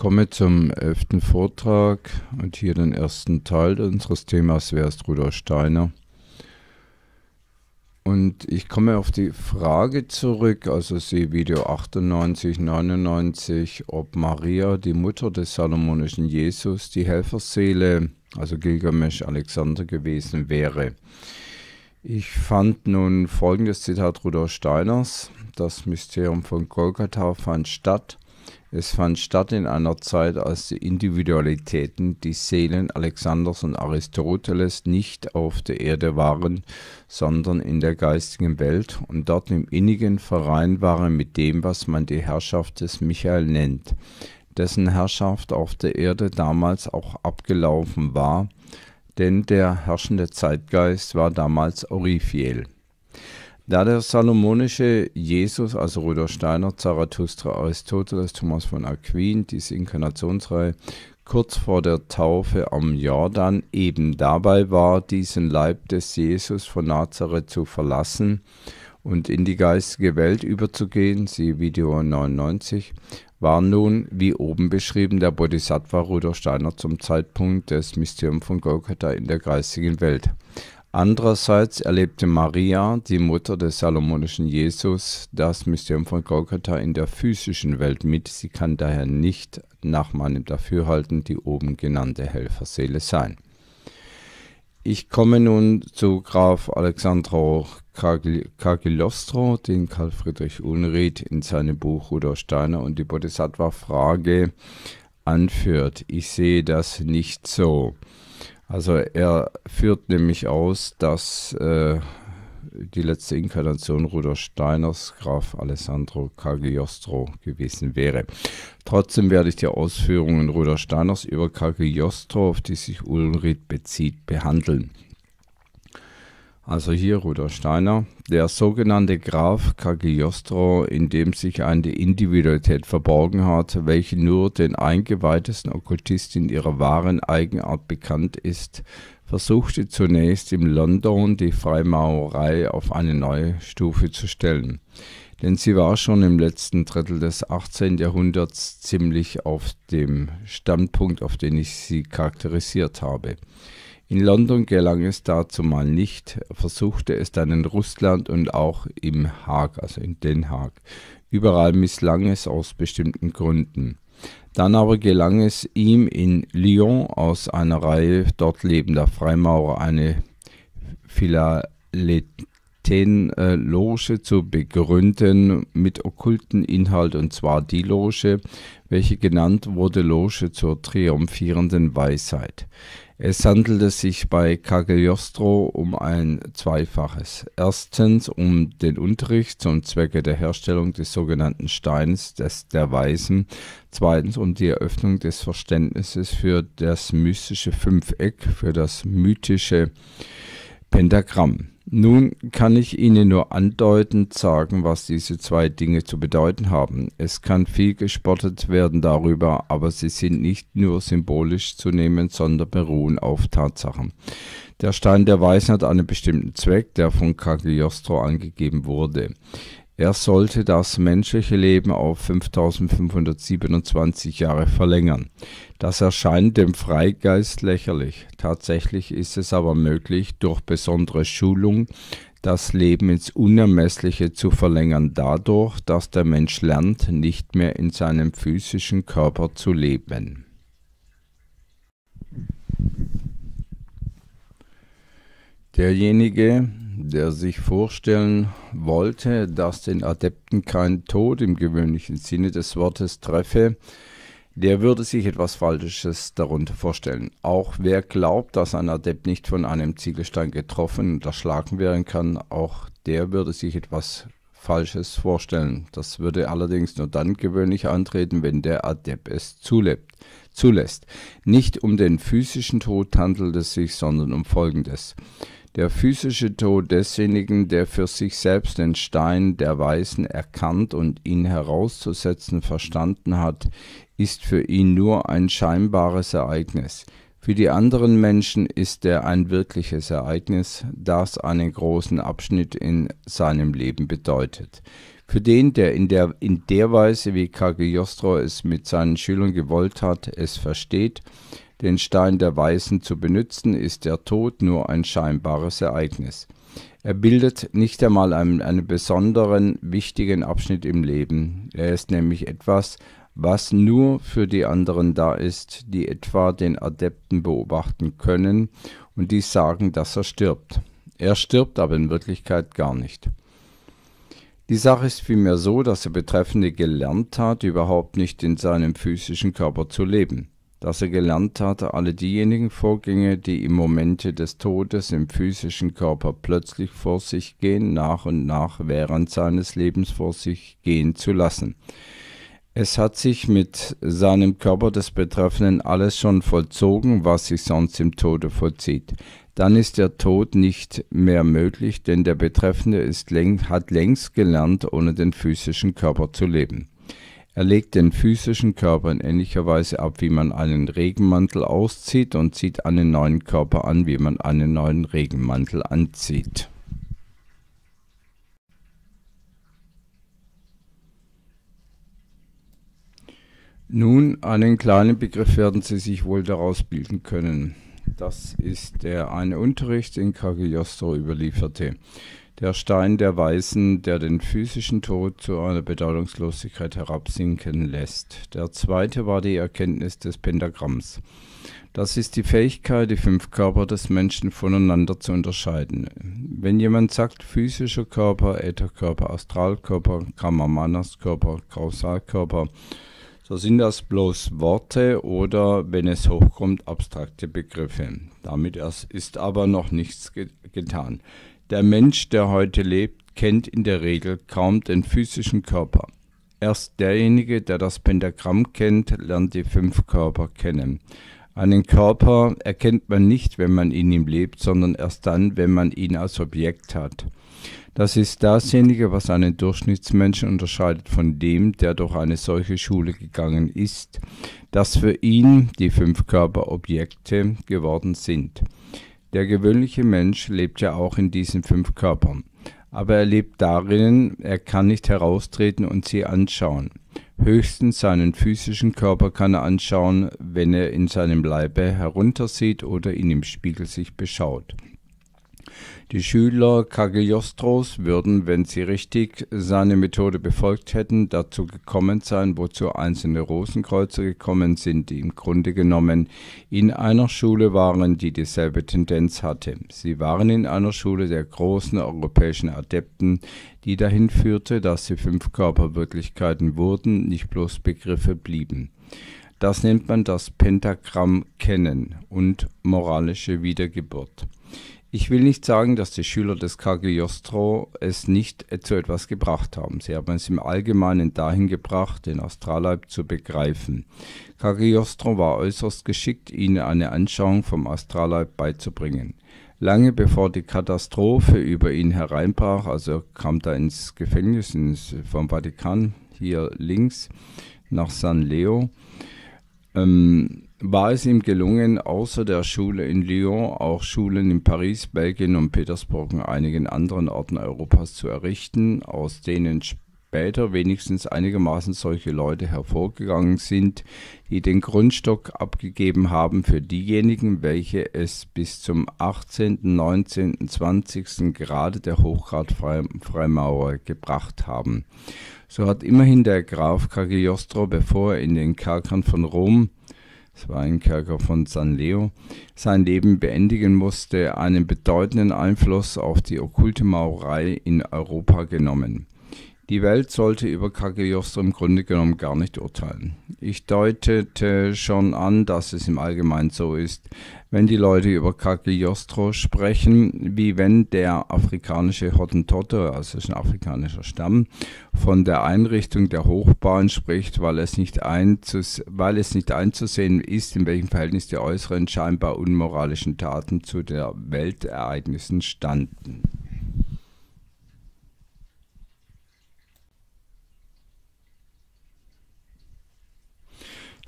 komme zum elften Vortrag und hier den ersten Teil unseres Themas, wer ist Rudolf Steiner? Und ich komme auf die Frage zurück, also sehe Video 98, 99, ob Maria, die Mutter des salomonischen Jesus, die Helferseele, also Gilgamesh Alexander gewesen wäre. Ich fand nun folgendes Zitat Rudolf Steiners, das Mysterium von Golgatha fand statt – es fand statt in einer Zeit, als die Individualitäten, die Seelen Alexanders und Aristoteles nicht auf der Erde waren, sondern in der geistigen Welt und dort im innigen Verein waren mit dem, was man die Herrschaft des Michael nennt, dessen Herrschaft auf der Erde damals auch abgelaufen war, denn der herrschende Zeitgeist war damals Orifiel. Da der salomonische Jesus, also Rudolf Steiner, Zarathustra, Aristoteles, Thomas von Aquin, diese Inkarnationsreihe, kurz vor der Taufe am Jordan eben dabei war, diesen Leib des Jesus von Nazareth zu verlassen und in die geistige Welt überzugehen, siehe Video 99, war nun, wie oben beschrieben, der Bodhisattva Rudolf Steiner zum Zeitpunkt des Mysteriums von Golgatha in der geistigen Welt. Andererseits erlebte Maria, die Mutter des salomonischen Jesus, das Mysterium von Golgatha in der physischen Welt mit. Sie kann daher nicht nach meinem Dafürhalten die oben genannte Helferseele sein. Ich komme nun zu Graf Alexandro Cagliostro, den Karl Friedrich Unried in seinem Buch Rudolf Steiner und die Bodhisattva-Frage anführt. Ich sehe das nicht so. Also er führt nämlich aus, dass äh, die letzte Inkarnation Rudolf Steiners Graf Alessandro Cagliostro gewesen wäre. Trotzdem werde ich die Ausführungen Rudolf Steiners über Cagliostro, auf die sich Ulrich bezieht, behandeln also hier Rudolf Steiner, der sogenannte Graf Cagliostro, in dem sich eine Individualität verborgen hat, welche nur den eingeweihtesten Okkultisten ihrer wahren Eigenart bekannt ist, versuchte zunächst in London die Freimaurerei auf eine neue Stufe zu stellen, denn sie war schon im letzten Drittel des 18. Jahrhunderts ziemlich auf dem Standpunkt, auf den ich sie charakterisiert habe. In London gelang es dazu mal nicht, versuchte es dann in Russland und auch im Haag, also in Den Haag. Überall misslang es aus bestimmten Gründen. Dann aber gelang es ihm in Lyon aus einer Reihe dort lebender Freimaurer eine Philaletenloge zu begründen mit okkulten Inhalt und zwar die Loge, welche genannt wurde Loge zur triumphierenden Weisheit. Es handelte sich bei Cagliostro um ein Zweifaches. Erstens um den Unterricht zum Zwecke der Herstellung des sogenannten Steins des, der Weisen, zweitens um die Eröffnung des Verständnisses für das mystische Fünfeck, für das mythische Pentagramm. Nun kann ich Ihnen nur andeutend sagen, was diese zwei Dinge zu bedeuten haben. Es kann viel gespottet werden darüber, aber sie sind nicht nur symbolisch zu nehmen, sondern beruhen auf Tatsachen. Der Stein der Weisen hat einen bestimmten Zweck, der von Cagliostro angegeben wurde. Er sollte das menschliche Leben auf 5527 Jahre verlängern. Das erscheint dem Freigeist lächerlich. Tatsächlich ist es aber möglich, durch besondere Schulung das Leben ins Unermessliche zu verlängern, dadurch, dass der Mensch lernt, nicht mehr in seinem physischen Körper zu leben. Derjenige, der sich vorstellen wollte, dass den Adepten kein Tod im gewöhnlichen Sinne des Wortes treffe, der würde sich etwas Falsches darunter vorstellen. Auch wer glaubt, dass ein Adept nicht von einem Ziegelstein getroffen und erschlagen werden kann, auch der würde sich etwas Falsches vorstellen. Das würde allerdings nur dann gewöhnlich eintreten, wenn der Adept es zulebt, zulässt. Nicht um den physischen Tod handelt es sich, sondern um Folgendes der physische Tod desjenigen, der für sich selbst den Stein der Weisen erkannt und ihn herauszusetzen verstanden hat, ist für ihn nur ein scheinbares Ereignis. Für die anderen Menschen ist er ein wirkliches Ereignis, das einen großen Abschnitt in seinem Leben bedeutet. Für den, der in der, in der Weise, wie Cagliostro es mit seinen Schülern gewollt hat, es versteht, den Stein der Weisen zu benützen, ist der Tod nur ein scheinbares Ereignis. Er bildet nicht einmal einen, einen besonderen, wichtigen Abschnitt im Leben. Er ist nämlich etwas, was nur für die anderen da ist, die etwa den Adepten beobachten können und die sagen, dass er stirbt. Er stirbt aber in Wirklichkeit gar nicht. Die Sache ist vielmehr so, dass der Betreffende gelernt hat, überhaupt nicht in seinem physischen Körper zu leben dass er gelernt hatte, alle diejenigen Vorgänge, die im Momente des Todes im physischen Körper plötzlich vor sich gehen, nach und nach während seines Lebens vor sich gehen zu lassen. Es hat sich mit seinem Körper des Betreffenden alles schon vollzogen, was sich sonst im Tode vollzieht. Dann ist der Tod nicht mehr möglich, denn der Betreffende läng hat längst gelernt, ohne den physischen Körper zu leben. Er legt den physischen Körper in ähnlicher Weise ab, wie man einen Regenmantel auszieht und zieht einen neuen Körper an, wie man einen neuen Regenmantel anzieht. Nun, einen kleinen Begriff werden Sie sich wohl daraus bilden können. Das ist der eine Unterricht in Cagliostro überlieferte der Stein der Weisen, der den physischen Tod zu einer Bedeutungslosigkeit herabsinken lässt. Der zweite war die Erkenntnis des Pentagramms. Das ist die Fähigkeit, die fünf Körper des Menschen voneinander zu unterscheiden. Wenn jemand sagt, physischer Körper, Ätherkörper, Astralkörper, kramamanas Kausalkörper, so sind das bloß Worte oder, wenn es hochkommt, abstrakte Begriffe. Damit ist aber noch nichts ge getan. Der Mensch, der heute lebt, kennt in der Regel kaum den physischen Körper. Erst derjenige, der das Pentagramm kennt, lernt die fünf Körper kennen. Einen Körper erkennt man nicht, wenn man in ihm lebt, sondern erst dann, wenn man ihn als Objekt hat. Das ist dasjenige, was einen Durchschnittsmenschen unterscheidet von dem, der durch eine solche Schule gegangen ist, dass für ihn die fünf Körper Objekte geworden sind. Der gewöhnliche Mensch lebt ja auch in diesen fünf Körpern. Aber er lebt darin, er kann nicht heraustreten und sie anschauen. Höchstens seinen physischen Körper kann er anschauen, wenn er in seinem Leibe heruntersieht oder ihn im Spiegel sich beschaut. Die Schüler Cagliostros würden, wenn sie richtig seine Methode befolgt hätten, dazu gekommen sein, wozu einzelne Rosenkreuze gekommen sind, die im Grunde genommen in einer Schule waren, die dieselbe Tendenz hatte. Sie waren in einer Schule der großen europäischen Adepten, die dahin führte, dass sie fünf Körperwirklichkeiten wurden, nicht bloß Begriffe blieben. Das nennt man das Pentagramm Kennen und moralische Wiedergeburt. Ich will nicht sagen, dass die Schüler des Cagliostro es nicht zu etwas gebracht haben. Sie haben es im Allgemeinen dahin gebracht, den Astralleib zu begreifen. Cagliostro war äußerst geschickt, ihnen eine Anschauung vom Astralleib beizubringen. Lange bevor die Katastrophe über ihn hereinbrach, also kam da ins Gefängnis ins, vom Vatikan, hier links, nach San Leo, ähm, war es ihm gelungen, außer der Schule in Lyon auch Schulen in Paris, Belgien und Petersburg und einigen anderen Orten Europas zu errichten, aus denen später wenigstens einigermaßen solche Leute hervorgegangen sind, die den Grundstock abgegeben haben für diejenigen, welche es bis zum 18., 19., 20. Grade der Hochgradfreimaurer gebracht haben. So hat immerhin der Graf Cagliostro, bevor er in den Kerkern von Rom es war ein Kerker von San Leo, sein Leben beendigen musste, einen bedeutenden Einfluss auf die okkulte Maurerei in Europa genommen die Welt sollte über Cagliostro im Grunde genommen gar nicht urteilen. Ich deutete schon an, dass es im Allgemeinen so ist, wenn die Leute über Cagliostro sprechen, wie wenn der afrikanische Hottentotte, also ein afrikanischer Stamm, von der Einrichtung der Hochbahn spricht, weil es, nicht weil es nicht einzusehen ist, in welchem Verhältnis die äußeren scheinbar unmoralischen Taten zu der Weltereignissen standen.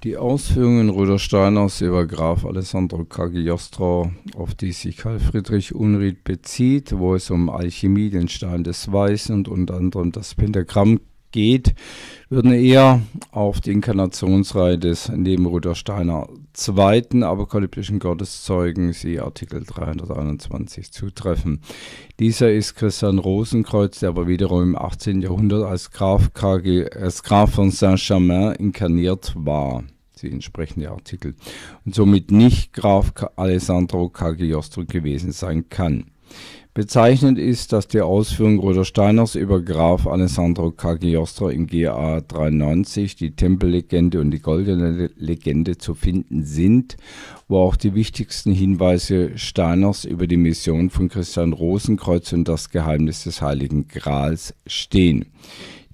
Die Ausführungen Röder Steiners über Graf Alessandro Cagliostro, auf die sich Karl Friedrich Unried bezieht, wo es um Alchemie, den Stein des Weißen und unter anderem das Pentagramm geht, würden eher auf die Inkarnationsreihe des neben Röder Steiner zweiten apokalyptischen Gotteszeugen, sie Artikel 321, zutreffen. Dieser ist Christian Rosenkreuz, der aber wiederum im 18. Jahrhundert als Graf, KG, als Graf von Saint-Germain inkarniert war die entsprechende Artikel und somit nicht Graf Alessandro Cagliostro gewesen sein kann. Bezeichnend ist, dass die Ausführung Röder Steiners über Graf Alessandro Cagliostro im GA 93, die Tempellegende und die Goldene Legende zu finden sind, wo auch die wichtigsten Hinweise Steiners über die Mission von Christian Rosenkreuz und das Geheimnis des Heiligen Grals stehen.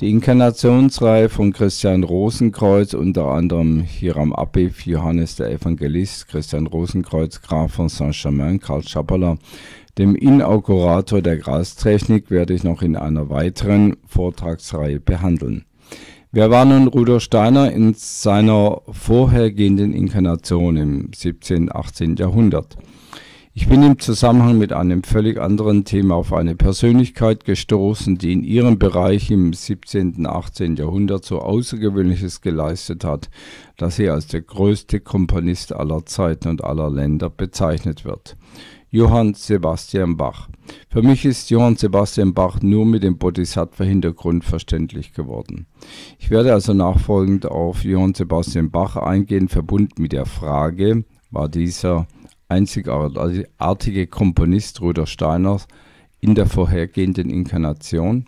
Die Inkarnationsreihe von Christian Rosenkreuz, unter anderem hier am Abib, Johannes der Evangelist, Christian Rosenkreuz, Graf von Saint-Germain, Karl Schaperler, dem Inaugurator der Grastechnik, werde ich noch in einer weiteren Vortragsreihe behandeln. Wer war nun Rudolf Steiner in seiner vorhergehenden Inkarnation im 17. 18. Jahrhundert? Ich bin im Zusammenhang mit einem völlig anderen Thema auf eine Persönlichkeit gestoßen, die in ihrem Bereich im 17. und 18. Jahrhundert so Außergewöhnliches geleistet hat, dass sie als der größte Komponist aller Zeiten und aller Länder bezeichnet wird. Johann Sebastian Bach. Für mich ist Johann Sebastian Bach nur mit dem Bodhisattva-Hintergrund verständlich geworden. Ich werde also nachfolgend auf Johann Sebastian Bach eingehen, verbunden mit der Frage, war dieser einzigartige also Komponist Rudolf Steiners in der vorhergehenden Inkarnation